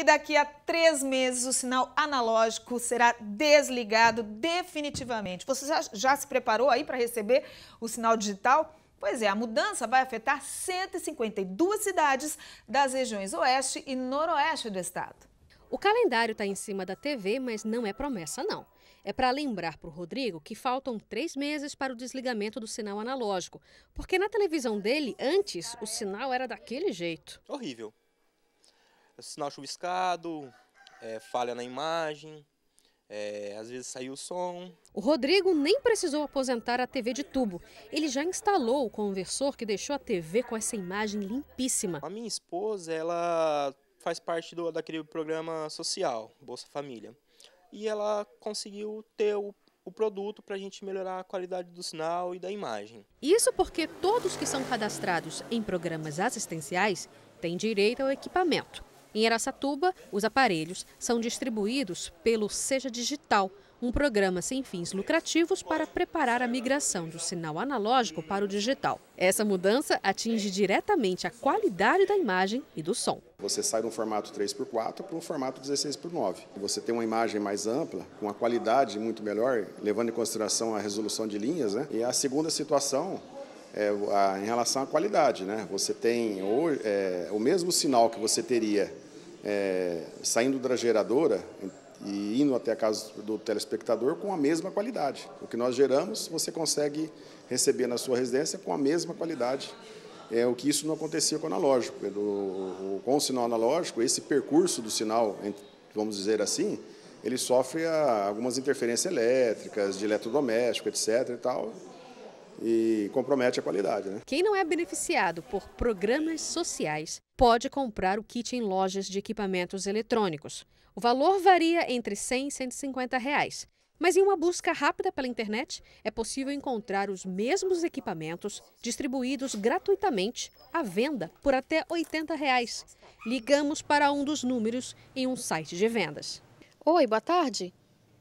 e daqui a três meses o sinal analógico será desligado definitivamente. Você já, já se preparou aí para receber o sinal digital? Pois é, a mudança vai afetar 152 cidades das regiões Oeste e Noroeste do estado. O calendário está em cima da TV, mas não é promessa, não. É para lembrar para o Rodrigo que faltam três meses para o desligamento do sinal analógico, porque na televisão dele, antes, o sinal era daquele jeito. Horrível sinal chuviscado, é, falha na imagem, é, às vezes saiu o som. O Rodrigo nem precisou aposentar a TV de tubo. Ele já instalou o conversor que deixou a TV com essa imagem limpíssima. A minha esposa, ela faz parte do, daquele programa social, Bolsa Família. E ela conseguiu ter o o produto para a gente melhorar a qualidade do sinal e da imagem. Isso porque todos que são cadastrados em programas assistenciais têm direito ao equipamento. Em Aracatuba, os aparelhos são distribuídos pelo Seja Digital, um programa sem fins lucrativos para preparar a migração do sinal analógico para o digital. Essa mudança atinge diretamente a qualidade da imagem e do som. Você sai de um formato 3x4 para um formato 16x9. Você tem uma imagem mais ampla, com uma qualidade muito melhor, levando em consideração a resolução de linhas. Né? E a segunda situação é, a, em relação à qualidade. Né? Você tem o, é, o mesmo sinal que você teria é, saindo da geradora e indo até a casa do telespectador com a mesma qualidade. O que nós geramos, você consegue receber na sua residência com a mesma qualidade. É o que isso não acontecia com o analógico. É do, com o sinal analógico, esse percurso do sinal, vamos dizer assim, ele sofre a, ah, algumas interferências elétricas, de eletrodoméstico, etc. E tal, e compromete a qualidade. Né? Quem não é beneficiado por programas sociais pode comprar o kit em lojas de equipamentos eletrônicos. O valor varia entre 100 e 150 reais. Mas em uma busca rápida pela internet, é possível encontrar os mesmos equipamentos distribuídos gratuitamente à venda por até R$ 80. Reais. Ligamos para um dos números em um site de vendas. Oi, boa tarde.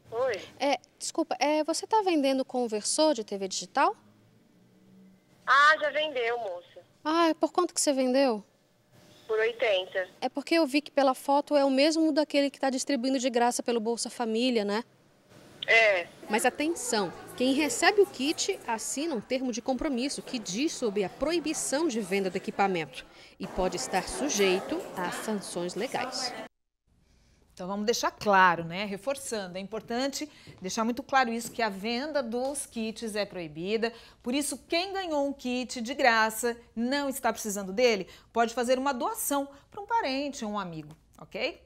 Oi. É, desculpa, é, você está vendendo conversor de TV digital? Ah, já vendeu, moça. Ah, por quanto que você vendeu? Por 80. É porque eu vi que pela foto é o mesmo daquele que está distribuindo de graça pelo Bolsa Família, né? É. Mas atenção, quem recebe o kit assina um termo de compromisso que diz sobre a proibição de venda do equipamento e pode estar sujeito a sanções legais. Então vamos deixar claro, né? Reforçando, é importante deixar muito claro isso que a venda dos kits é proibida. Por isso, quem ganhou um kit de graça, não está precisando dele, pode fazer uma doação para um parente, um amigo, OK?